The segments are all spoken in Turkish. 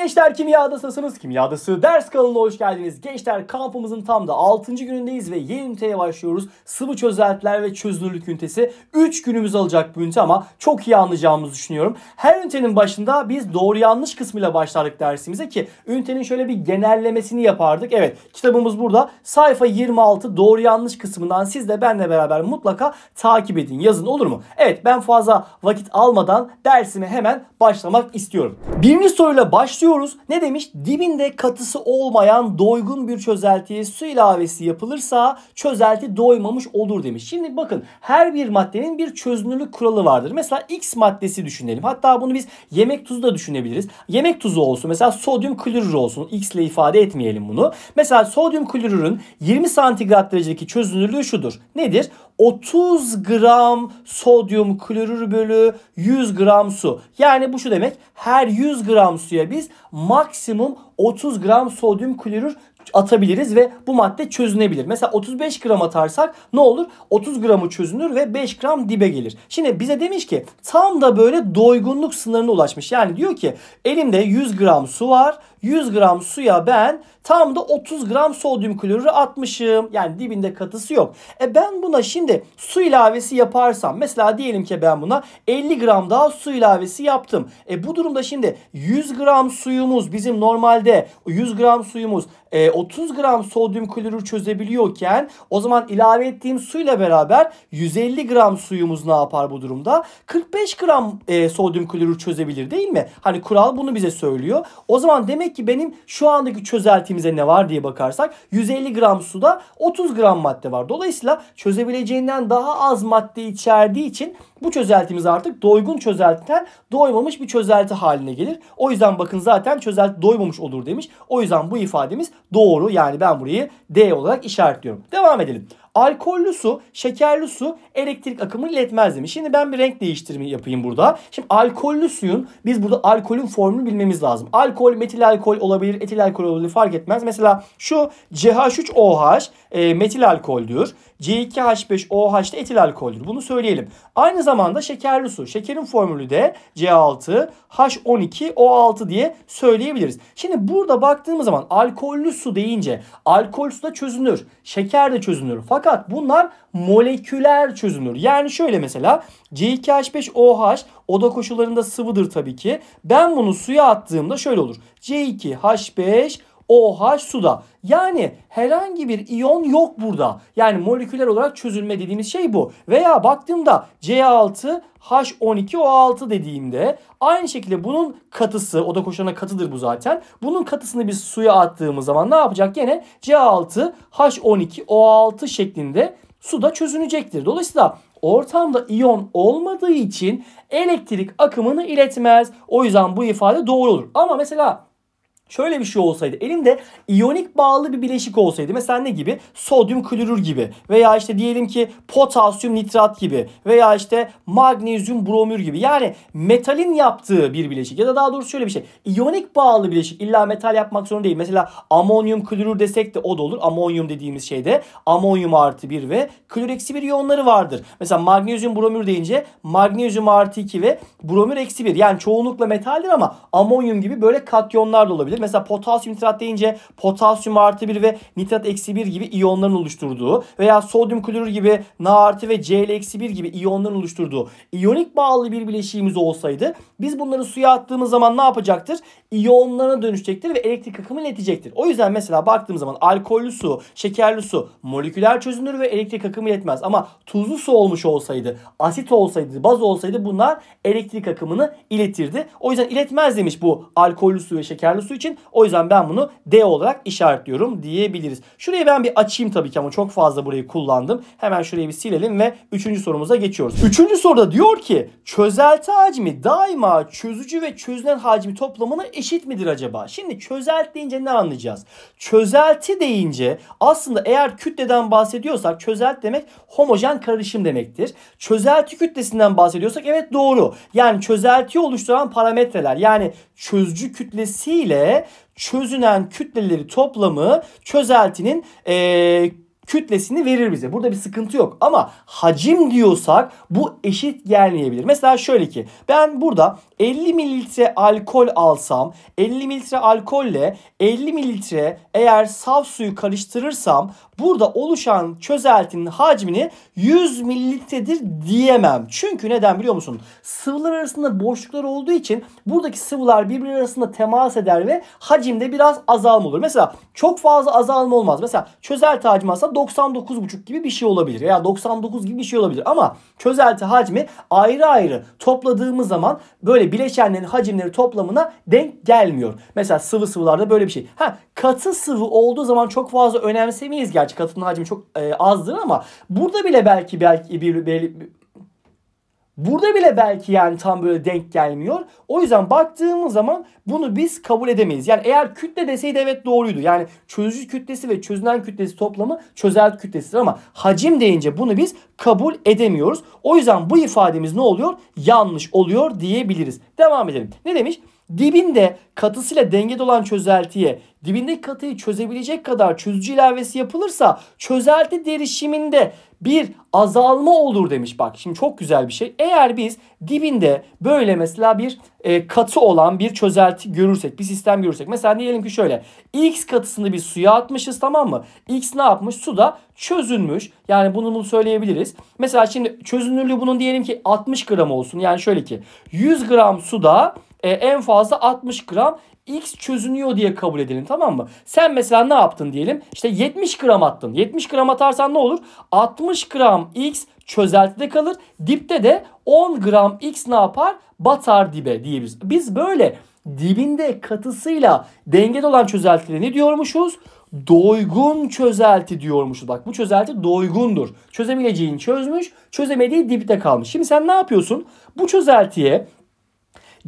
Gençler Kimya'dasınız. Kimya'dası ders kanalına hoş geldiniz. Gençler kampımızın tam da 6. günündeyiz ve yeni üniteye başlıyoruz. Sıvı çözeltiler ve çözünürlük ünitesi. 3 günümüz alacak bu ünite ama çok iyi anlayacağımızı düşünüyorum. Her ünitenin başında biz doğru yanlış kısmıyla başlardık dersimize ki ünitenin şöyle bir genellemesini yapardık. Evet kitabımız burada. Sayfa 26 doğru yanlış kısmından siz de benle beraber mutlaka takip edin. Yazın olur mu? Evet ben fazla vakit almadan dersime hemen başlamak istiyorum. Birinci soruyla başlıyor Bakıyoruz ne demiş? Dibinde katısı olmayan doygun bir çözeltiye su ilavesi yapılırsa çözelti doymamış olur demiş. Şimdi bakın her bir maddenin bir çözünürlük kuralı vardır. Mesela X maddesi düşünelim. Hatta bunu biz yemek tuzu da düşünebiliriz. Yemek tuzu olsun. Mesela sodyum klorür olsun. X ile ifade etmeyelim bunu. Mesela sodyum klorürün 20 santigrat derecedeki çözünürlüğü şudur. Nedir? 30 gram sodyum klorür bölü 100 gram su. Yani bu şu demek her 100 gram suya biz maksimum 30 gram sodyum klorür atabiliriz ve bu madde çözünebilir. Mesela 35 gram atarsak ne olur? 30 gramı çözünür ve 5 gram dibe gelir. Şimdi bize demiş ki tam da böyle doygunluk sınırına ulaşmış. Yani diyor ki elimde 100 gram su var 100 gram suya ben tam da 30 gram sodyum klorür atmışım. Yani dibinde katısı yok. E ben buna şimdi su ilavesi yaparsam mesela diyelim ki ben buna 50 gram daha su ilavesi yaptım. E bu durumda şimdi 100 gram suyumuz bizim normalde 100 gram suyumuz 30 e, gram sodyum klorür çözebiliyorken o zaman ilave ettiğim suyla beraber 150 gram suyumuz ne yapar bu durumda? 45 gram e, sodyum klorür çözebilir değil mi? Hani kural bunu bize söylüyor. O zaman demek Demek ki benim şu andaki çözeltimize ne var diye bakarsak 150 gram suda 30 gram madde var. Dolayısıyla çözebileceğinden daha az madde içerdiği için bu çözeltimiz artık doygun çözeltiden doymamış bir çözelti haline gelir. O yüzden bakın zaten çözelti doymamış olur demiş. O yüzden bu ifademiz doğru. Yani ben burayı D olarak işaretliyorum. Devam edelim. Alkollü su, şekerli su elektrik akımını iletmez demiş. Şimdi ben bir renk değiştirme yapayım burada. Şimdi alkollü suyun biz burada alkolün formunu bilmemiz lazım. Alkol, metil alkol olabilir, etil alkol olabilir fark etmez. Mesela şu CH3OH e, metil alkoldür. C2H5OH etil alkoldür. Bunu söyleyelim. Aynı zamanda şekerli su. Şekerin formülü de C6H12O6 diye söyleyebiliriz. Şimdi burada baktığımız zaman alkollü su deyince alkol su da çözünür. Şeker de çözünür. Fakat bunlar moleküler çözünür. Yani şöyle mesela C2H5OH oda koşullarında sıvıdır tabii ki. Ben bunu suya attığımda şöyle olur. C2H5 OH suda. Yani herhangi bir iyon yok burada. Yani moleküler olarak çözülme dediğimiz şey bu. Veya baktığımda C6 H12O6 dediğimde aynı şekilde bunun katısı oda koşullarına katıdır bu zaten. Bunun katısını biz suya attığımız zaman ne yapacak? Gene C6 H12O6 şeklinde suda çözünecektir. Dolayısıyla ortamda iyon olmadığı için elektrik akımını iletmez. O yüzden bu ifade doğru olur. Ama mesela Şöyle bir şey olsaydı elimde iyonik bağlı bir bileşik olsaydı mesela ne gibi? Sodyum klorür gibi veya işte diyelim ki potasyum nitrat gibi veya işte magnezyum bromür gibi. Yani metalin yaptığı bir bileşik ya da daha doğrusu şöyle bir şey. iyonik bağlı bileşik illa metal yapmak zorunda değil. Mesela amonyum klorür desek de o da olur. Amonyum dediğimiz şeyde amonyum artı 1 ve klor eksi 1 iyonları vardır. Mesela magnezyum bromür deyince magnezyum artı 2 ve bromür eksi 1. Yani çoğunlukla metaldir ama amonyum gibi böyle katyonlar da olabilir. Mesela potasyum nitrat deyince potasyum artı 1 ve nitrat eksi 1 gibi iyonların oluşturduğu veya sodyum klorür gibi Na artı ve Cl eksi 1 gibi iyonların oluşturduğu iyonik bağlı bir bileşiğimiz olsaydı biz bunları suya attığımız zaman ne yapacaktır? İyonlarına dönüşecektir ve elektrik akımı iletecektir. O yüzden mesela baktığım zaman alkollü su, şekerli su moleküler çözünür ve elektrik akımı iletmez. Ama tuzlu su olmuş olsaydı, asit olsaydı, baz olsaydı bunlar elektrik akımını iletirdi. O yüzden iletmez demiş bu alkollü su ve şekerli su için için. O yüzden ben bunu D olarak işaretliyorum diyebiliriz. Şurayı ben bir açayım tabii ki ama çok fazla burayı kullandım. Hemen şurayı bir silelim ve 3. sorumuza geçiyoruz. 3. soruda diyor ki çözelti hacmi daima çözücü ve çözünen hacmi toplamına eşit midir acaba? Şimdi çözelti deyince ne anlayacağız? Çözelti deyince aslında eğer kütleden bahsediyorsak çözelti demek homojen karışım demektir. Çözelti kütlesinden bahsediyorsak evet doğru. Yani çözeltiyi oluşturan parametreler yani çözücü kütlesiyle çözünen kütleleri toplamı çözeltinin e, kütlesini verir bize. Burada bir sıkıntı yok. Ama hacim diyorsak bu eşit gelmeyebilir. Mesela şöyle ki ben burada 50 mililitre alkol alsam 50 mililitre alkolle 50 mililitre eğer saf suyu karıştırırsam burada oluşan çözeltinin hacmini 100 mililitredir diyemem. Çünkü neden biliyor musun? Sıvılar arasında boşluklar olduğu için buradaki sıvılar birbirleri arasında temas eder ve hacimde biraz azalma olur. Mesela çok fazla azalma olmaz. Mesela çözelti hacmi aslında 99,5 gibi bir şey olabilir. Ya yani 99 gibi bir şey olabilir ama çözelti hacmi ayrı ayrı topladığımız zaman böyle bileşenlerin hacimleri toplamına denk gelmiyor. Mesela sıvı sıvılarda böyle bir şey. Ha katı sıvı olduğu zaman çok fazla önemsemeyiz gerçekten Gerçi katılım hacmi çok e, azdır ama burada bile belki belki bir, bir, bir Burada bile belki yani tam böyle denk gelmiyor. O yüzden baktığımız zaman bunu biz kabul edemeyiz. Yani eğer kütle deseydi evet doğruydu. Yani çözücü kütlesi ve çözünen kütlesi toplamı çözelt kütlesidir ama hacim deyince bunu biz kabul edemiyoruz. O yüzden bu ifademiz ne oluyor? Yanlış oluyor diyebiliriz. Devam edelim. Ne demiş? Dibinde katısıyla dengede olan çözeltiye dibindeki katıyı çözebilecek kadar çözücü ilavesi yapılırsa çözelti derişiminde bir azalma olur demiş. Bak şimdi çok güzel bir şey. Eğer biz dibinde böyle mesela bir e, katı olan bir çözelti görürsek, bir sistem görürsek. Mesela diyelim ki şöyle. X katısını bir suya atmışız tamam mı? X ne yapmış? Suda çözünmüş. Yani bunu, bunu söyleyebiliriz. Mesela şimdi çözünürlüğü bunun diyelim ki 60 gram olsun. Yani şöyle ki 100 gram suda e, en fazla 60 gram X çözünüyor diye kabul edelim tamam mı? Sen mesela ne yaptın diyelim? İşte 70 gram attın. 70 gram atarsan ne olur? 60 gram X çözeltide kalır. Dipte de 10 gram X ne yapar? Batar dibe diyebiliriz. Biz böyle dibinde katısıyla dengede olan çözeltileri ne diyormuşuz? Doygun çözelti diyormuşuz. Bak bu çözelti doygundur. Çözemeyeceğini çözmüş, çözemediği dipte kalmış. Şimdi sen ne yapıyorsun? Bu çözeltiye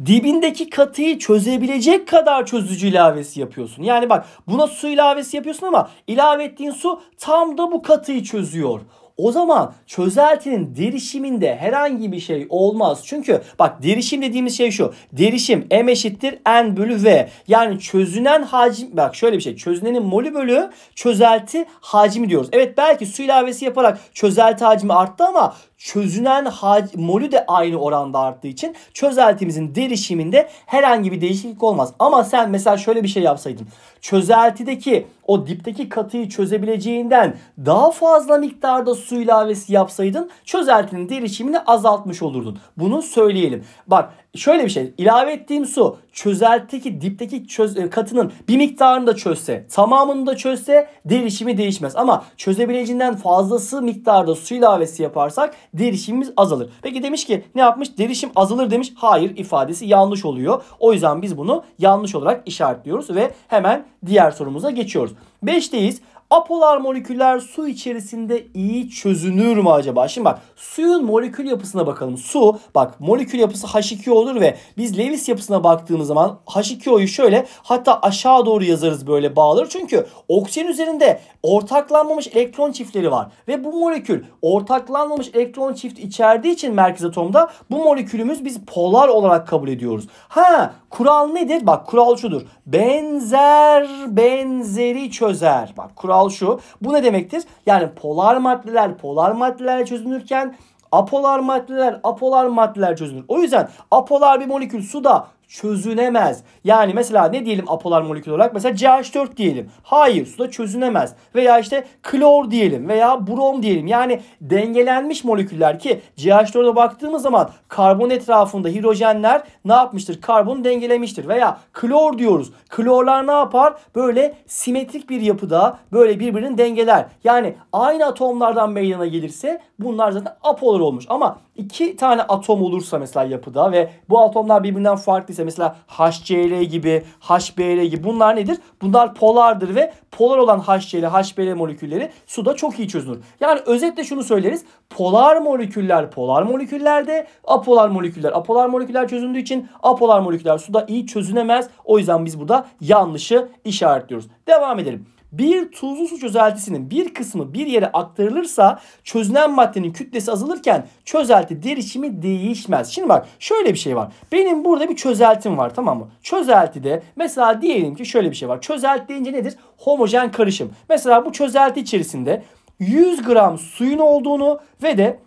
dibindeki katıyı çözebilecek kadar çözücü ilavesi yapıyorsun. Yani bak buna su ilavesi yapıyorsun ama ilave ettiğin su tam da bu katıyı çözüyor. O zaman çözeltinin derişiminde herhangi bir şey olmaz. Çünkü bak derişim dediğimiz şey şu. Derişim m eşittir n bölü v. Yani çözünen hacim bak şöyle bir şey. Çözünenin molü bölü çözelti hacmi diyoruz. Evet belki su ilavesi yaparak çözelti hacmi arttı ama çözünen molü de aynı oranda arttığı için çözeltimizin derişiminde herhangi bir değişiklik olmaz. Ama sen mesela şöyle bir şey yapsaydın. Çözeltideki o dipteki katıyı çözebileceğinden daha fazla miktarda su ilavesi yapsaydın çözeltinin derişimini azaltmış olurdun. Bunu söyleyelim. Bak şöyle bir şey. ilave ettiğim su çözelteki dipteki çöz, e, katının bir miktarını da çözse, tamamını da çözse derişimi değişmez. Ama çözebileceğinden fazlası miktarda su ilavesi yaparsak derişimimiz azalır. Peki demiş ki ne yapmış? Derişim azalır demiş. Hayır ifadesi yanlış oluyor. O yüzden biz bunu yanlış olarak işaretliyoruz ve hemen diğer sorumuza geçiyoruz. 5'teyiz. Apolar moleküller su içerisinde iyi çözünür mü acaba? Şimdi bak suyun molekül yapısına bakalım. Su bak molekül yapısı H2 olur ve biz Lewis yapısına baktığımız zaman H2O'yu şöyle hatta aşağı doğru yazarız böyle bağları. Çünkü oksijen üzerinde ortaklanmamış elektron çiftleri var. Ve bu molekül ortaklanmamış elektron çift içerdiği için merkez atomda bu molekülümüz biz polar olarak kabul ediyoruz. Ha Kural nedir? Bak kural şudur. Benzer benzeri çözer. Bak kural şu. Bu ne demektir? Yani polar maddeler polar maddeler çözünürken apolar maddeler apolar maddeler çözünür. O yüzden apolar bir molekül suda çözünemez. Yani mesela ne diyelim apolar molekül olarak? Mesela CH4 diyelim. Hayır suda çözünemez. Veya işte klor diyelim veya brom diyelim. Yani dengelenmiş moleküller ki CH4'e baktığımız zaman karbon etrafında hidrojenler ne yapmıştır? Karbonu dengelemiştir. Veya klor diyoruz. Klorlar ne yapar? Böyle simetrik bir yapıda böyle birbirini dengeler. Yani aynı atomlardan meydana gelirse bunlar zaten apolar olmuş. Ama iki tane atom olursa mesela yapıda ve bu atomlar birbirinden farklıysa mesela HCl gibi, HBr gibi bunlar nedir? Bunlar polardır ve polar olan HCl, HBr molekülleri suda çok iyi çözünür. Yani özetle şunu söyleriz. Polar moleküller polar moleküllerde, apolar moleküller apolar moleküller çözündüğü için apolar moleküller suda iyi çözünemez. O yüzden biz burada yanlışı işaretliyoruz. Devam edelim bir tuzlu su çözeltisinin bir kısmı bir yere aktarılırsa çözünen maddenin kütlesi azalırken çözelti derişimi değişmez. Şimdi bak şöyle bir şey var. Benim burada bir çözeltim var tamam mı? Çözeltide mesela diyelim ki şöyle bir şey var. Çözelti deyince nedir? Homojen karışım. Mesela bu çözelti içerisinde 100 gram suyun olduğunu ve de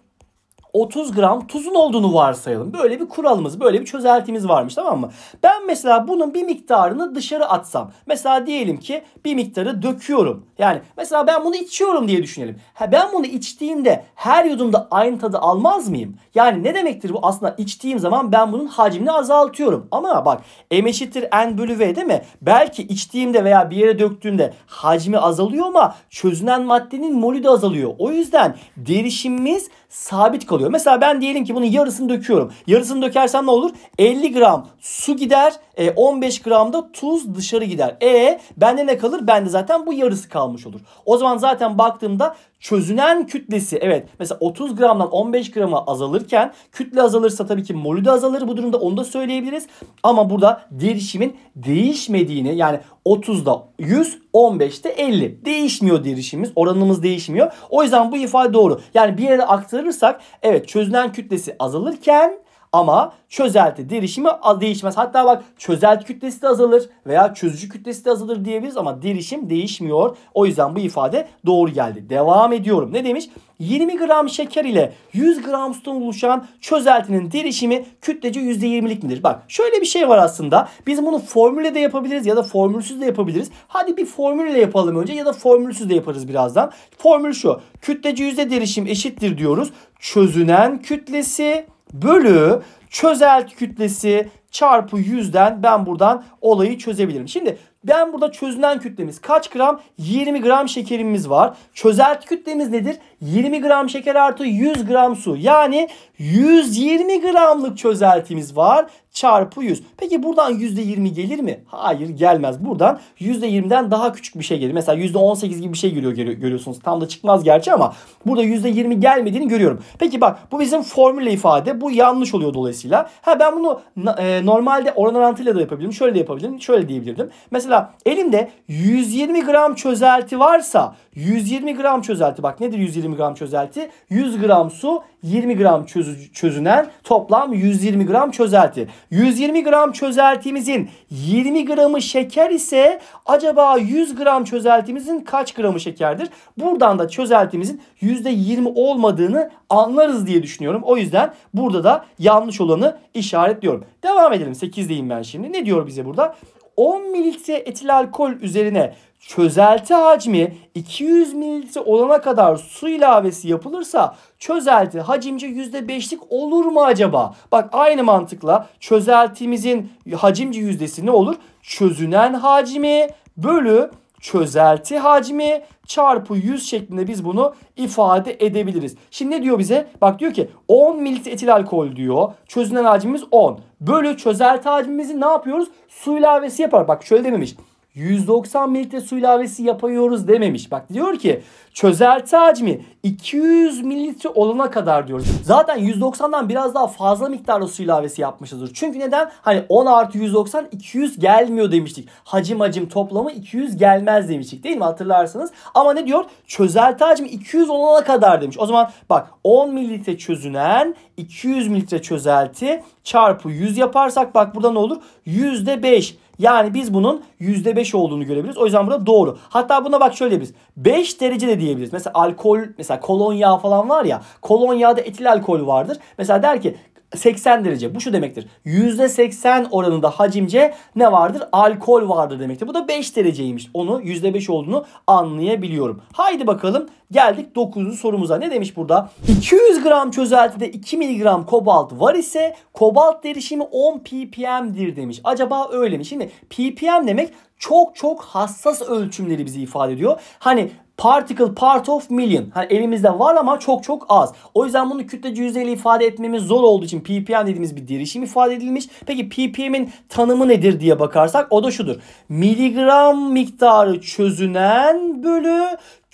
30 gram tuzun olduğunu varsayalım. Böyle bir kuralımız, böyle bir çözeltimiz varmış tamam mı? Ben mesela bunun bir miktarını dışarı atsam. Mesela diyelim ki bir miktarı döküyorum. Yani mesela ben bunu içiyorum diye düşünelim. ben bunu içtiğimde her yudumda aynı tadı almaz mıyım? Yani ne demektir bu? Aslında içtiğim zaman ben bunun hacmini azaltıyorum. Ama bak m eşittir n bölü v değil mi? Belki içtiğimde veya bir yere döktüğümde hacmi azalıyor ama çözünen maddenin molü de azalıyor. O yüzden derişimimiz sabit kalıyor oluyor. Mesela ben diyelim ki bunun yarısını döküyorum. Yarısını dökersem ne olur? 50 gram su gider. 15 e, gram da tuz dışarı gider. E bende ne kalır? Bende zaten bu yarısı kalmış olur. O zaman zaten baktığımda çözünen kütlesi evet mesela 30 gramdan 15 grama azalırken kütle azalırsa tabii ki molü de azalır bu durumda onu da söyleyebiliriz. Ama burada derişimin değişmediğini yani 30'da 100 15'te 50 değişmiyor derişimiz oranımız değişmiyor. O yüzden bu ifade doğru. Yani bir yere aktarırsak evet çözünen kütlesi azalırken ama çözelti dirişimi değişmez. Hatta bak çözelti kütlesi de azalır veya çözücü kütlesi de azalır diyebiliriz ama dirişim değişmiyor. O yüzden bu ifade doğru geldi. Devam ediyorum. Ne demiş? 20 gram şeker ile 100 gram sudan oluşan çözeltinin derişimi kütlece %20'lik midir? Bak şöyle bir şey var aslında. Biz bunu formülle de yapabiliriz ya da formülsüz de yapabiliriz. Hadi bir formülle yapalım önce ya da formülsüz de yaparız birazdan. Formül şu. Kütlece yüzde dirişim eşittir diyoruz. Çözünen kütlesi bölü çözelt kütlesi çarpı 100'den ben buradan olayı çözebilirim. Şimdi ben burada çözünen kütlemiz kaç gram? 20 gram şekerimiz var. Çözelt kütlemiz nedir? 20 gram şeker artı 100 gram su. Yani 120 gramlık çözeltimiz var çarpı 100. Peki buradan %20 gelir mi? Hayır gelmez. Buradan %20'den daha küçük bir şey gelir. Mesela %18 gibi bir şey geliyor görüyorsunuz. Tam da çıkmaz gerçi ama burada %20 gelmediğini görüyorum. Peki bak bu bizim formülle ifade. Bu yanlış oluyor dolayısıyla. Ha ben bunu e, normalde oran orantıyla da yapabilirim. Şöyle de yapabilirim. Şöyle diyebilirdim. Mesela elimde 120 gram çözelti varsa 120 gram çözelti bak nedir 120 120 gram çözelti, 100 gram su 20 gram çöz çözünen toplam 120 gram çözelti. 120 gram çözeltimizin 20 gramı şeker ise acaba 100 gram çözeltimizin kaç gramı şekerdir? Buradan da çözeltimizin %20 olmadığını anlarız diye düşünüyorum. O yüzden burada da yanlış olanı işaretliyorum. Devam edelim. 8'deyim ben şimdi. Ne diyor bize burada? 10 mililitre etil alkol üzerine çözelti hacmi 200 mililitre olana kadar su ilavesi yapılırsa çözelti hacimce %5'lik olur mu acaba? Bak aynı mantıkla çözeltimizin hacimce yüzdesi ne olur? Çözünen hacmi bölü çözelti hacmi çarpı 100 şeklinde biz bunu ifade edebiliriz. Şimdi ne diyor bize? Bak diyor ki 10 mililitre etil alkol diyor. Çözünen hacmimiz 10. Bölü çözelti hacmimizi ne yapıyoruz? Su ilavesi yapar. Bak şöyle dememiş. 190 mililitre su ilavesi yapıyoruz dememiş. Bak diyor ki çözelti hacmi 200 mililitre olana kadar diyoruz. Zaten 190'dan biraz daha fazla miktarda su ilavesi yapmışızdır. Çünkü neden? Hani 10 artı 190 200 gelmiyor demiştik. Hacim hacim toplamı 200 gelmez demiştik değil mi hatırlarsanız. Ama ne diyor? Çözelti hacmi 200 olana kadar demiş. O zaman bak 10 mililitre çözünen 200 mililitre çözelti çarpı 100 yaparsak bak burada ne olur? %5 yani biz bunun %5 olduğunu görebiliriz. O yüzden burada doğru. Hatta buna bak şöyle biz 5 derece de diyebiliriz. Mesela alkol mesela kolonya falan var ya kolonyada etil alkol vardır. Mesela der ki 80 derece. Bu şu demektir. %80 oranında hacimce ne vardır? Alkol vardır demektir. Bu da 5 dereceymiş. Onu %5 olduğunu anlayabiliyorum. Haydi bakalım geldik 9. sorumuza. Ne demiş burada? 200 gram çözeltide 2 miligram kobalt var ise kobalt derişimi 10 ppm'dir demiş. Acaba öyle mi? Şimdi ppm demek çok çok hassas ölçümleri bizi ifade ediyor. Hani particle part of million. Hani elimizde var ama çok çok az. O yüzden bunu kütlece yüzeyle ifade etmemiz zor olduğu için ppm dediğimiz bir derişim ifade edilmiş. Peki ppm'in tanımı nedir diye bakarsak o da şudur. Miligram miktarı çözünen bölü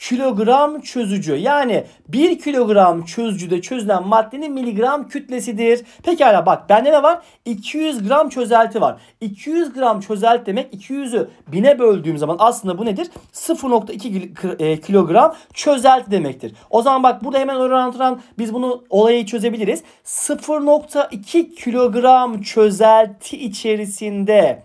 kilogram çözücü. Yani 1 kilogram çözücüde çözülen maddenin miligram kütlesidir. Pekala bak bende ne var? 200 gram çözelti var. 200 gram çözelti demek 200'ü 1000'e böldüğüm zaman aslında bu nedir? 0.2 e, kilogram çözelti demektir. O zaman bak burada hemen orantıran biz bunu olayı çözebiliriz. 0.2 kilogram çözelti içerisinde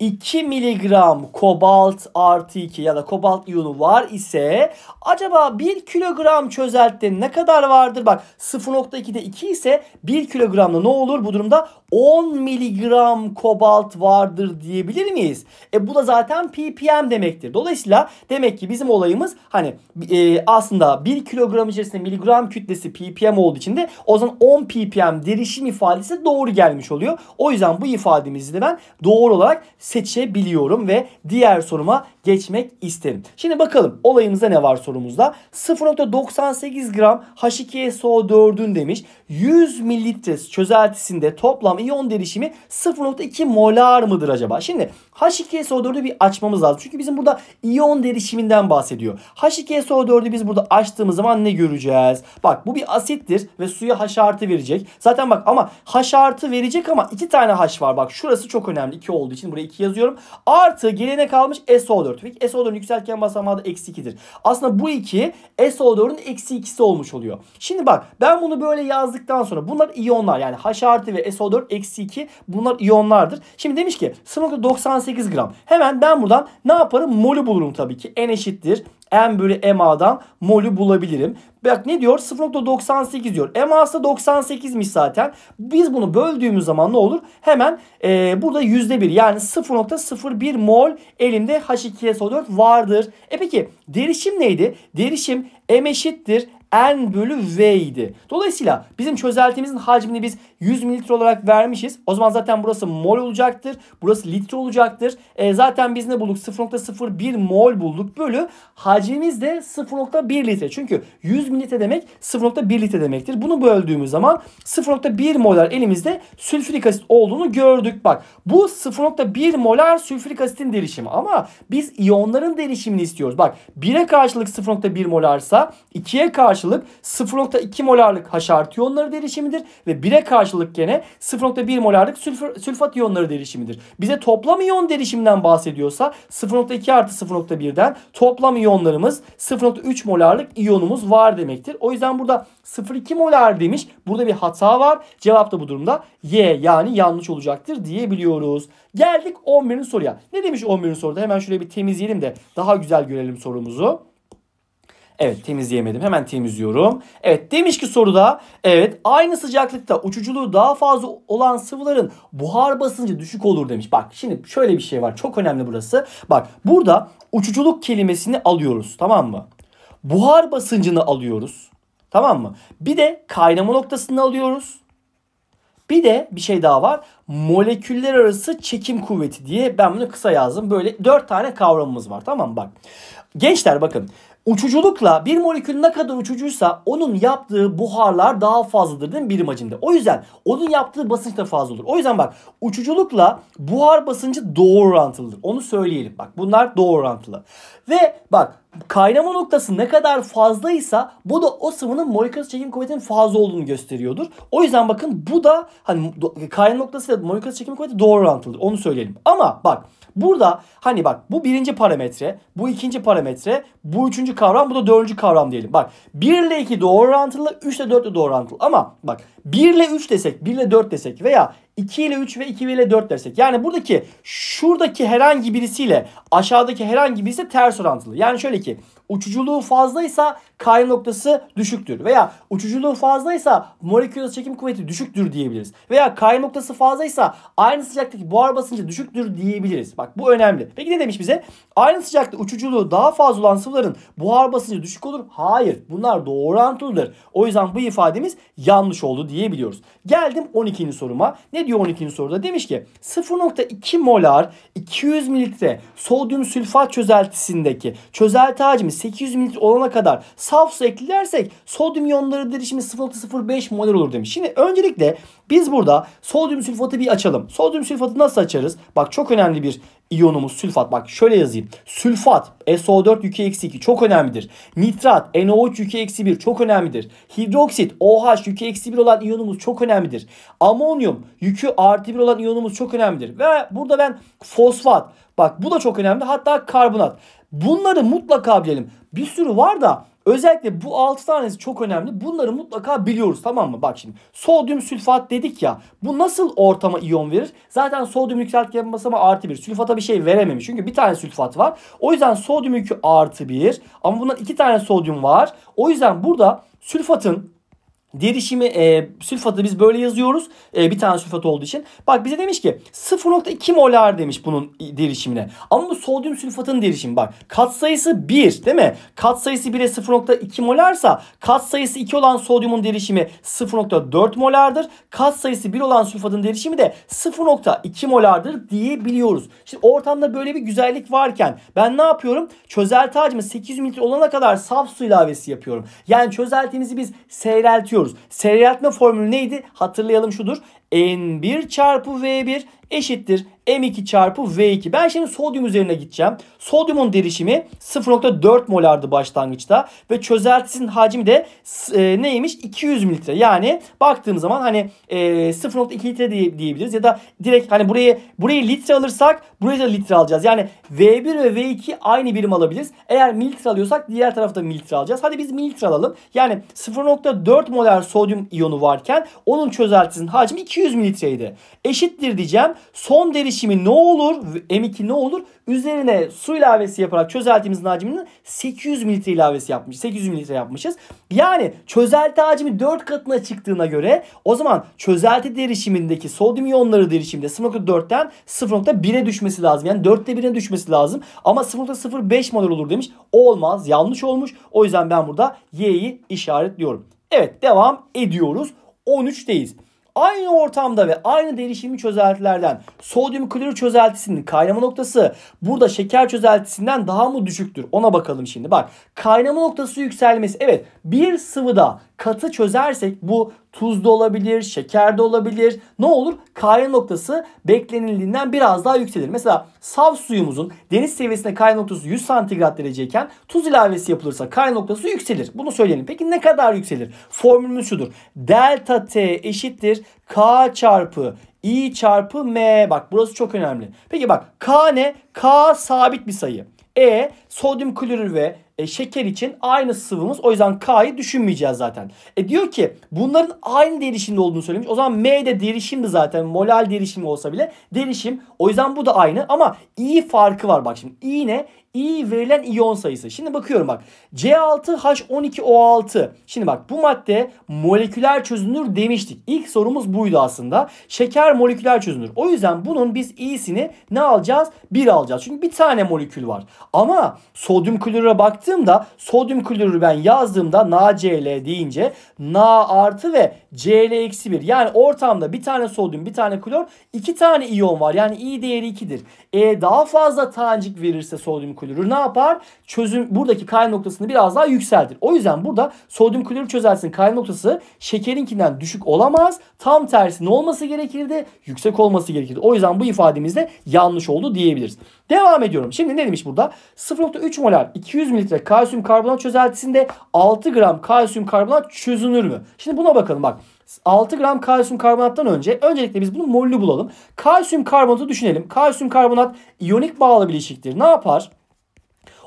2 miligram kobalt artı 2 ya da kobalt iyonu var ise acaba 1 kilogram çözeltte ne kadar vardır? Bak 0.2'de 2 ise 1 kilogramda ne olur bu durumda? 10 miligram kobalt vardır diyebilir miyiz? E bu da zaten ppm demektir. Dolayısıyla demek ki bizim olayımız hani e, aslında 1 kilogram içerisinde miligram kütlesi ppm olduğu için de o zaman 10 ppm derişim ifadesi doğru gelmiş oluyor. O yüzden bu ifademizi de ben doğru olarak seçebiliyorum ve diğer soruma geçmek isterim. Şimdi bakalım olayımızda ne var sorumuzda? 0.98 gram H2SO4'ün demiş 100 mililitre çözeltisinde toplam iyon derişimi 0.2 molar mıdır acaba? Şimdi H2SO4'ü bir açmamız lazım. Çünkü bizim burada iyon derişiminden bahsediyor. H2SO4'ü biz burada açtığımız zaman ne göreceğiz? Bak bu bir asittir ve suya H artı verecek. Zaten bak ama H artı verecek ama iki tane H var. Bak şurası çok önemli. 2 olduğu için buraya 2 yazıyorum. Artı gelene kalmış SO4. Peki SO4'ün yükseltgen basamağı da eksi 2'dir. Aslında bu 2 SO4'ün eksi 2'si olmuş oluyor. Şimdi bak ben bunu böyle yazdıktan sonra bunlar iyonlar yani H artı ve SO4 eksi 2 bunlar iyonlardır. Şimdi demiş ki 0.98 gram. Hemen ben buradan ne yaparım? Molü bulurum tabii ki. N eşittir. M bölü MA'dan molü bulabilirim. Bak ne diyor? 0.98 diyor. MA'sı 98'miş zaten. Biz bunu böldüğümüz zaman ne olur? Hemen e, burada %1 yani 0.01 mol elimde H2SO4 vardır. E peki derişim neydi? Derişim M eşittir n bölü v idi. Dolayısıyla bizim çözeltimizin hacmini biz 100 mililitre olarak vermişiz. O zaman zaten burası mol olacaktır. Burası litre olacaktır. E, zaten biz ne bulduk? 0.01 mol bulduk bölü hacmimiz de 0.1 litre. Çünkü 100 mililitre demek 0.1 litre demektir. Bunu böldüğümüz zaman 0.1 molar elimizde sülfürik asit olduğunu gördük. Bak bu 0.1 molar sülfürik asitin derişimi ama biz iyonların derişimini istiyoruz. Bak 1'e karşılık 0.1 molarsa 2'ye karşı karşılık 0.2 molarlık haşart iyonları derişimidir ve 1'e karşılık gene 0.1 molarlık sülf sülfat iyonları derişimidir. Bize toplam iyon derişiminden bahsediyorsa 0.2 artı 0.1'den toplam iyonlarımız 0.3 molarlık iyonumuz var demektir. O yüzden burada 0.2 molar demiş. Burada bir hata var. Cevap da bu durumda Y yani yanlış olacaktır diyebiliyoruz. Geldik 11. soruya. Ne demiş 11. soruda? Hemen şöyle bir temizleyelim de daha güzel görelim sorumuzu. Evet temizleyemedim. Hemen temizliyorum. Evet demiş ki soruda evet aynı sıcaklıkta uçuculuğu daha fazla olan sıvıların buhar basıncı düşük olur demiş. Bak şimdi şöyle bir şey var. Çok önemli burası. Bak burada uçuculuk kelimesini alıyoruz tamam mı? Buhar basıncını alıyoruz. Tamam mı? Bir de kaynama noktasını alıyoruz. Bir de bir şey daha var. Moleküller arası çekim kuvveti diye ben bunu kısa yazdım. Böyle dört tane kavramımız var. Tamam mı? Bak. Gençler bakın. Uçuculukla bir molekül ne kadar uçucuysa onun yaptığı buharlar daha fazladır değil mi birim hacimde? O yüzden onun yaptığı basınç da fazla olur. O yüzden bak uçuculukla buhar basıncı doğru orantılıdır. Onu söyleyelim bak bunlar doğru orantılı. Ve bak kaynama noktası ne kadar fazlaysa bu da o sıvının moleküler çekim kuvvetinin fazla olduğunu gösteriyordur. O yüzden bakın bu da hani kaynama noktası ile moleküler çekim kuvveti doğru orantılıdır. Onu söyleyelim. Ama bak Burada hani bak bu birinci parametre, bu ikinci parametre, bu üçüncü kavram, bu da dördüncü kavram diyelim. Bak 1 ile 2 doğru orantılı, 3 ile 4 de doğru orantılı. Ama bak 1 ile 3 desek, 1 ile 4 desek veya 2 ile 3 ve 2 ile 4 dersek. Yani buradaki şuradaki herhangi birisiyle aşağıdaki herhangi birisi ters orantılı. Yani şöyle ki uçuculuğu fazlaysa kay noktası düşüktür. Veya uçuculuğu fazlaysa moleküler çekim kuvveti düşüktür diyebiliriz. Veya kay noktası fazlaysa aynı sıcaklıktaki buhar basıncı düşüktür diyebiliriz. Bak bu önemli. Peki ne demiş bize? Aynı sıcaklıkta uçuculuğu daha fazla olan sıvıların buhar basıncı düşük olur. Hayır. Bunlar doğru orantılıdır. O yüzden bu ifademiz yanlış oldu diyebiliyoruz. Geldim 12. soruma. Ne diyor? diyor 12. soruda? Demiş ki 0.2 molar 200 mililitre sodyum sülfat çözeltisindeki çözelti hacmi 800 mililitre olana kadar saf su eklersek sodyum iyonları derişimi 0.05 molar olur demiş. Şimdi öncelikle biz burada sodyum sülfatı bir açalım. Sodyum sülfatı nasıl açarız? Bak çok önemli bir iyonumuz sülfat. Bak şöyle yazayım. Sülfat SO4 yükü eksi 2 çok önemlidir. Nitrat NO3 yükü eksi 1 çok önemlidir. Hidroksit OH yükü eksi 1 olan iyonumuz çok önemlidir. Amonyum yükü artı 1 olan iyonumuz çok önemlidir. Ve burada ben fosfat bak bu da çok önemli hatta karbonat. Bunları mutlaka bilelim. Bir sürü var da Özellikle bu 6 tanesi çok önemli. Bunları mutlaka biliyoruz tamam mı? Bak şimdi sodyum sülfat dedik ya. Bu nasıl ortama iyon verir? Zaten sodyum yükseltgen basama artı 1. Sülfata bir şey verememiş. Çünkü bir tane sülfat var. O yüzden sodyum yükü artı 1. Ama bundan 2 tane sodyum var. O yüzden burada sülfatın Diğer e, sülfatı biz böyle yazıyoruz. E, bir tane sülfat olduğu için. Bak bize demiş ki 0.2 molar demiş bunun derişimine. Ama bu sodyum sülfatın derişimi bak. Kat sayısı 1 değil mi? Kat sayısı 1'e 0.2 molarsa kat sayısı 2 olan sodyumun derişimi 0.4 molardır. Kat sayısı 1 olan sülfatın derişimi de 0.2 molardır diyebiliyoruz. Şimdi ortamda böyle bir güzellik varken ben ne yapıyorum? Çözelti hacmi 800 mililitre olana kadar saf su ilavesi yapıyorum. Yani çözeltimizi biz seyreltiyoruz biliyoruz. Seyreltme formülü neydi? Hatırlayalım şudur. N1 çarpı V1 eşittir M2 çarpı V2. Ben şimdi sodyum üzerine gideceğim. Sodyumun derişimi 0.4 molardı başlangıçta ve çözeltisinin hacmi de e, neymiş? 200 mililitre. Yani baktığım zaman hani e, 0.2 litre diye, diyebiliriz ya da direkt hani burayı burayı litre alırsak buraya da litre alacağız. Yani V1 ve V2 aynı birim alabiliriz. Eğer mililitre alıyorsak diğer tarafta mililitre alacağız. Hadi biz mililitre alalım. Yani 0.4 molar sodyum iyonu varken onun çözeltisinin hacmi 200 200 mililitreydi. Eşittir diyeceğim. Son derişimi ne olur? M2 ne olur? Üzerine su ilavesi yaparak çözeltimizin hacminin 800 mililitre ilavesi yapmış. 800 mililitre yapmışız. Yani çözelti hacmi 4 katına çıktığına göre o zaman çözelti derişimindeki sodyum iyonları derişimde 0.4'ten 0.1'e düşmesi lazım. Yani 4'te 1'e düşmesi lazım. Ama 0.05 model olur demiş. olmaz. Yanlış olmuş. O yüzden ben burada Y'yi işaretliyorum. Evet devam ediyoruz. 13'teyiz aynı ortamda ve aynı derişimli çözeltilerden sodyum klorür çözeltisinin kaynama noktası burada şeker çözeltisinden daha mı düşüktür? Ona bakalım şimdi. Bak kaynama noktası yükselmesi. Evet bir sıvıda katı çözersek bu Tuz da olabilir, şeker de olabilir. Ne olur? Kaynağı noktası beklenildiğinden biraz daha yükselir. Mesela saf suyumuzun deniz seviyesinde kaynağı noktası 100 santigrat dereceyken tuz ilavesi yapılırsa kaynağı noktası yükselir. Bunu söyleyelim. Peki ne kadar yükselir? Formülümüz şudur. Delta T eşittir K çarpı I çarpı M. Bak burası çok önemli. Peki bak K ne? K sabit bir sayı. E sodyum klorür ve e, şeker için aynı sıvımız. O yüzden K'yı düşünmeyeceğiz zaten. E diyor ki bunların aynı derişimde olduğunu söylemiş. O zaman M de derişimdi zaten. Molal derişimi olsa bile derişim. O yüzden bu da aynı ama I farkı var bak şimdi. I ne? i verilen iyon sayısı. Şimdi bakıyorum bak. C6H12O6. Şimdi bak bu madde moleküler çözünür demiştik. İlk sorumuz buydu aslında. Şeker moleküler çözünür. O yüzden bunun biz i'sini ne alacağız? 1 alacağız. Çünkü bir tane molekül var. Ama sodyum klorura baktığımda sodyum klorürü ben yazdığımda NaCl deyince Na artı ve Cl eksi 1. Yani ortamda bir tane sodyum bir tane klor iki tane iyon var. Yani i değeri 2'dir. E daha fazla tanecik verirse sodyum klorür ne yapar? Çözüm buradaki kaym noktasını biraz daha yükseltir. O yüzden burada sodyum klorür çözelsin kaym noktası şekerinkinden düşük olamaz. Tam tersi ne olması gerekirdi? Yüksek olması gerekirdi. O yüzden bu ifademizde yanlış oldu diyebiliriz. Devam ediyorum. Şimdi ne demiş burada? 0.3 molar 200 mililitre kalsiyum karbonat çözeltisinde 6 gram kalsiyum karbonat çözünür mü? Şimdi buna bakalım bak. 6 gram kalsiyum karbonattan önce öncelikle biz bunu mollü bulalım. Kalsiyum karbonatı düşünelim. Kalsiyum karbonat iyonik bağlı bileşiktir. Ne yapar?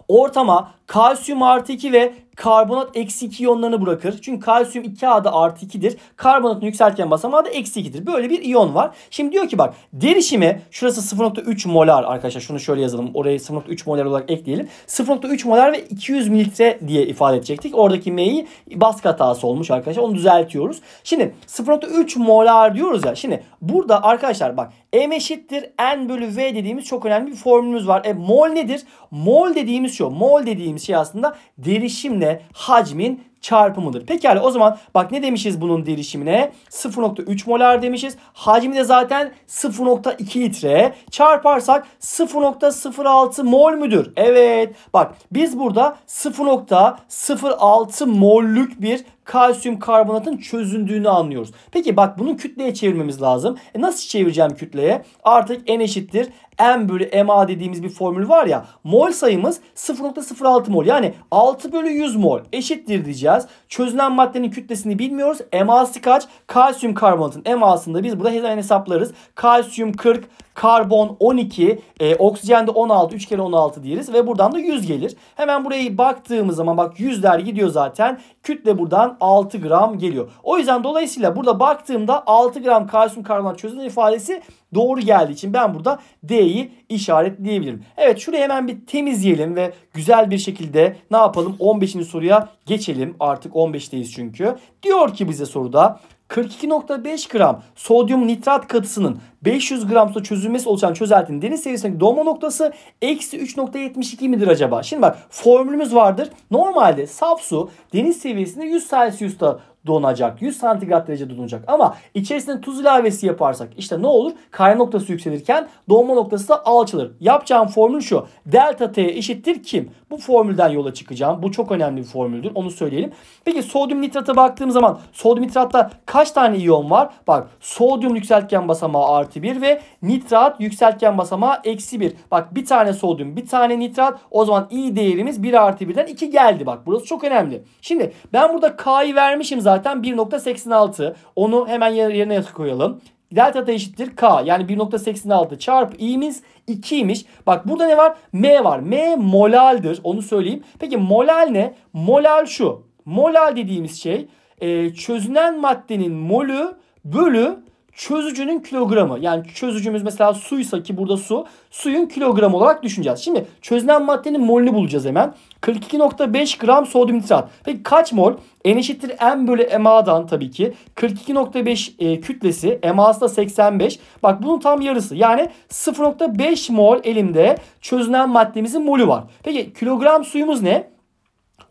ortama kalsiyum artı 2 ve karbonat eksi 2 iyonlarını bırakır. Çünkü kalsiyum 2 adı artı 2'dir. Karbonatın yükseltgen basamağı da eksi 2'dir. Böyle bir iyon var. Şimdi diyor ki bak derişimi şurası 0.3 molar arkadaşlar şunu şöyle yazalım. Orayı 0.3 molar olarak ekleyelim. 0.3 molar ve 200 mililitre diye ifade edecektik. Oradaki M'yi baskı hatası olmuş arkadaşlar. Onu düzeltiyoruz. Şimdi 0.3 molar diyoruz ya. Şimdi burada arkadaşlar bak M eşittir N bölü V dediğimiz çok önemli bir formülümüz var. E, mol nedir? Mol dediğimiz şu. Mol dediğimiz dediğimiz şey aslında derişimle hacmin çarpımıdır. Pekala o zaman bak ne demişiz bunun derişimine? 0.3 molar demişiz. Hacmi de zaten 0.2 litre. Çarparsak 0.06 mol müdür? Evet. Bak biz burada 0.06 mollük bir kalsiyum karbonatın çözündüğünü anlıyoruz. Peki bak bunu kütleye çevirmemiz lazım. E nasıl çevireceğim kütleye? Artık n eşittir m bölü ma dediğimiz bir formül var ya mol sayımız 0.06 mol yani 6 bölü 100 mol eşittir diyeceğiz. Çözünen maddenin kütlesini bilmiyoruz. Ma'sı kaç? Kalsiyum karbonatın ma'sında biz burada hemen hesaplarız. Kalsiyum 40, karbon 12, e, oksijen de 16, 3 kere 16 diyoruz ve buradan da 100 gelir. Hemen burayı baktığımız zaman bak 100'ler gidiyor zaten. Kütle buradan 6 gram geliyor. O yüzden dolayısıyla burada baktığımda 6 gram kalsiyum karbonat çözünür ifadesi doğru geldiği için ben burada D'yi işaretleyebilirim. Evet şurayı hemen bir temizleyelim ve güzel bir şekilde ne yapalım 15. soruya geçelim. Artık 15'teyiz çünkü. Diyor ki bize soruda 42.5 gram sodyum nitrat katısının 500 gram suda çözülmesi oluşan çözeltinin deniz seviyesindeki doğma noktası eksi 3.72 midir acaba? Şimdi bak formülümüz vardır. Normalde saf su deniz seviyesinde 100 Celsius'ta donacak. 100 santigrat derece donacak. Ama içerisinde tuz ilavesi yaparsak işte ne olur? Kaynama noktası yükselirken donma noktası da alçalır. Yapacağım formül şu. Delta T eşittir kim? Bu formülden yola çıkacağım. Bu çok önemli bir formüldür. Onu söyleyelim. Peki sodyum nitrata baktığım zaman sodyum nitratta kaç tane iyon var? Bak sodyum yükseltgen basamağı artı 1 ve nitrat yükseltgen basamağı eksi 1. Bak bir tane sodyum bir tane nitrat. O zaman i değerimiz 1 artı 1'den 2 geldi. Bak burası çok önemli. Şimdi ben burada k'yı vermişim zaten zaten 1.86. Onu hemen yerine koyalım. Delta t eşittir k. Yani 1.86 çarpı i'miz 2'ymiş. Bak burada ne var? M var. M molaldır Onu söyleyeyim. Peki molal ne? Molal şu. Molal dediğimiz şey e, çözünen maddenin molü bölü çözücünün kilogramı yani çözücümüz mesela suysa ki burada su suyun kilogramı olarak düşüneceğiz. Şimdi çözünen maddenin molünü bulacağız hemen. 42.5 gram sodyum nitrat. Peki kaç mol? N eşittir M bölü MA'dan tabii ki. 42.5 e, kütlesi MA'sı da 85. Bak bunun tam yarısı. Yani 0.5 mol elimde çözünen maddemizin molü var. Peki kilogram suyumuz ne?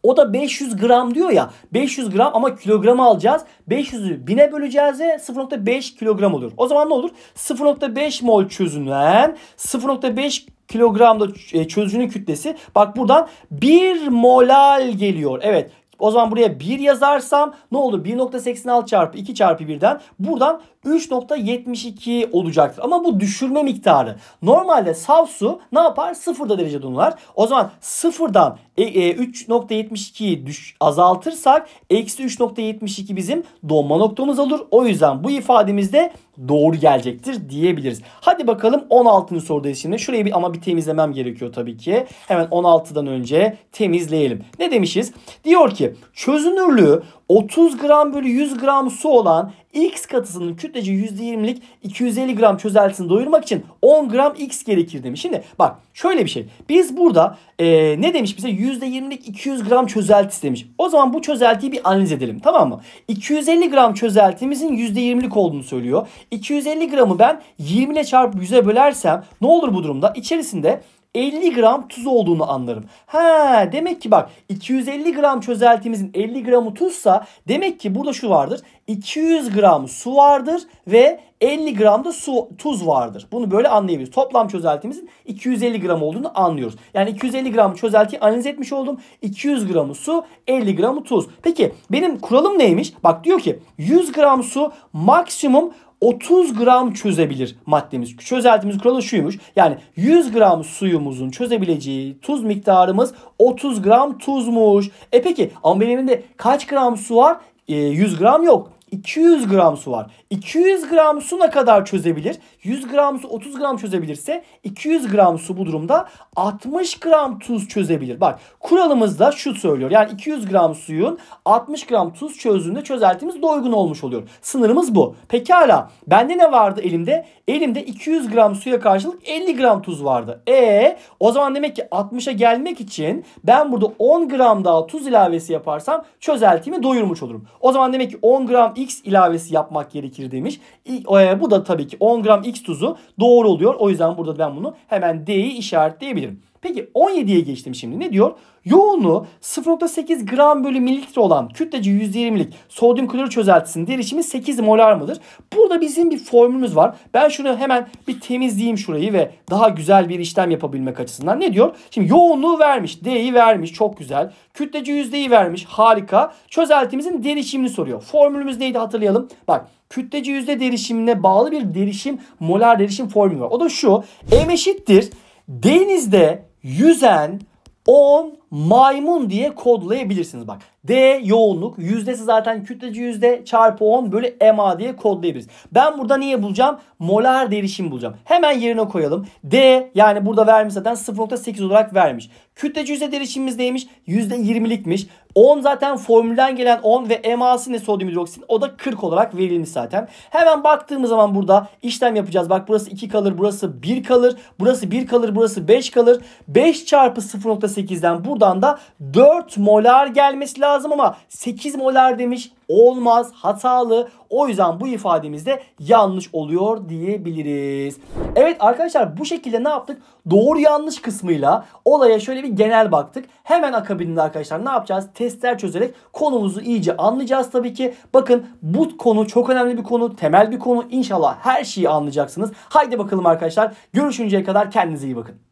O da 500 gram diyor ya. 500 gram ama kilogram alacağız. 500'ü 1000'e böleceğiz ve 0.5 kilogram olur. O zaman ne olur? 0.5 mol çözünen 0.5 kilogramda e, çözünün kütlesi. Bak buradan 1 molal geliyor. Evet o zaman buraya 1 yazarsam ne olur? 1.86 çarpı 2 çarpı 1'den buradan 3.72 olacaktır. Ama bu düşürme miktarı. Normalde sav su ne yapar? Sıfırda derece donular. O zaman 0'dan e, e, 3.72'yi azaltırsak eksi 3.72 bizim donma noktamız olur. O yüzden bu ifademizde doğru gelecektir diyebiliriz. Hadi bakalım 16. sorudayız şimdi. Şurayı bir ama bir temizlemem gerekiyor tabii ki. Hemen 16'dan önce temizleyelim. Ne demişiz? Diyor ki çözünürlüğü 30 gram bölü 100 gram su olan X katısının kütlece %20'lik 250 gram çözeltisini doyurmak için 10 gram X gerekir demiş. Şimdi bak şöyle bir şey. Biz burada e, ne demiş bize? %20'lik 200 gram çözeltisi demiş. O zaman bu çözeltiyi bir analiz edelim tamam mı? 250 gram çözeltimizin %20'lik olduğunu söylüyor. 250 gramı ben 20 ile çarpıp 100'e bölersem ne olur bu durumda? İçerisinde 50 gram tuz olduğunu anlarım. Ha demek ki bak 250 gram çözeltimizin 50 gramı tuzsa demek ki burada şu vardır. 200 gram su vardır ve 50 gram da su, tuz vardır. Bunu böyle anlayabiliriz. Toplam çözeltimizin 250 gram olduğunu anlıyoruz. Yani 250 gram çözeltiyi analiz etmiş oldum. 200 gramı su, 50 gramı tuz. Peki benim kuralım neymiş? Bak diyor ki 100 gram su maksimum 30 gram çözebilir maddemiz. Çözeltimiz kuralı şuymuş. Yani 100 gram suyumuzun çözebileceği tuz miktarımız 30 gram tuzmuş. E peki ama benim kaç gram su var? E, 100 gram yok. 200 gram su var. 200 gram su ne kadar çözebilir? 100 gram su 30 gram çözebilirse 200 gram su bu durumda 60 gram tuz çözebilir. Bak kuralımızda şu söylüyor. Yani 200 gram suyun 60 gram tuz çözdüğünde çözeltimiz doygun olmuş oluyor. Sınırımız bu. Pekala bende ne vardı elimde? Elimde 200 gram suya karşılık 50 gram tuz vardı. E o zaman demek ki 60'a gelmek için ben burada 10 gram daha tuz ilavesi yaparsam çözeltimi doyurmuş olurum. O zaman demek ki 10 gram X ilavesi yapmak gerekir demiş. E, bu da tabii ki 10 gram X tuzu doğru oluyor. O yüzden burada ben bunu hemen D'yi işaretleyebilirim. Peki 17'ye geçtim şimdi. Ne diyor? Yoğunluğu 0.8 gram bölü mililitre olan kütlece %20'lik sodyum klor çözeltisinin derişimi 8 molar mıdır? Burada bizim bir formülümüz var. Ben şunu hemen bir temizleyeyim şurayı ve daha güzel bir işlem yapabilmek açısından. Ne diyor? Şimdi yoğunluğu vermiş. D'yi vermiş. Çok güzel. Kütlece yüzdeyi vermiş. Harika. Çözeltimizin derişimini soruyor. Formülümüz neydi hatırlayalım. Bak kütlece yüzde derişimine bağlı bir derişim molar derişim formülü var. O da şu. M eşittir denizde yüzen 10 maymun diye kodlayabilirsiniz bak. D yoğunluk yüzdesi zaten kütleci yüzde çarpı 10 bölü MA diye kodlayabiliriz. Ben burada niye bulacağım? Molar derişim bulacağım. Hemen yerine koyalım. D yani burada vermiş zaten 0.8 olarak vermiş. Kütleci yüzde derişimimiz neymiş? Yüzde 20'likmiş. 10 zaten formülden gelen 10 ve MA'sı ne sodyum hidroksit o da 40 olarak verilmiş zaten. Hemen baktığımız zaman burada işlem yapacağız. Bak burası 2 kalır burası 1 kalır burası 1 kalır burası 5 kalır. 5 çarpı 0.8'den burada Buradan da 4 molar gelmesi lazım ama 8 molar demiş olmaz hatalı. O yüzden bu ifademiz de yanlış oluyor diyebiliriz. Evet arkadaşlar bu şekilde ne yaptık? Doğru yanlış kısmıyla olaya şöyle bir genel baktık. Hemen akabinde arkadaşlar ne yapacağız? Testler çözerek konumuzu iyice anlayacağız tabii ki. Bakın bu konu çok önemli bir konu, temel bir konu. İnşallah her şeyi anlayacaksınız. Haydi bakalım arkadaşlar. Görüşünceye kadar kendinize iyi bakın.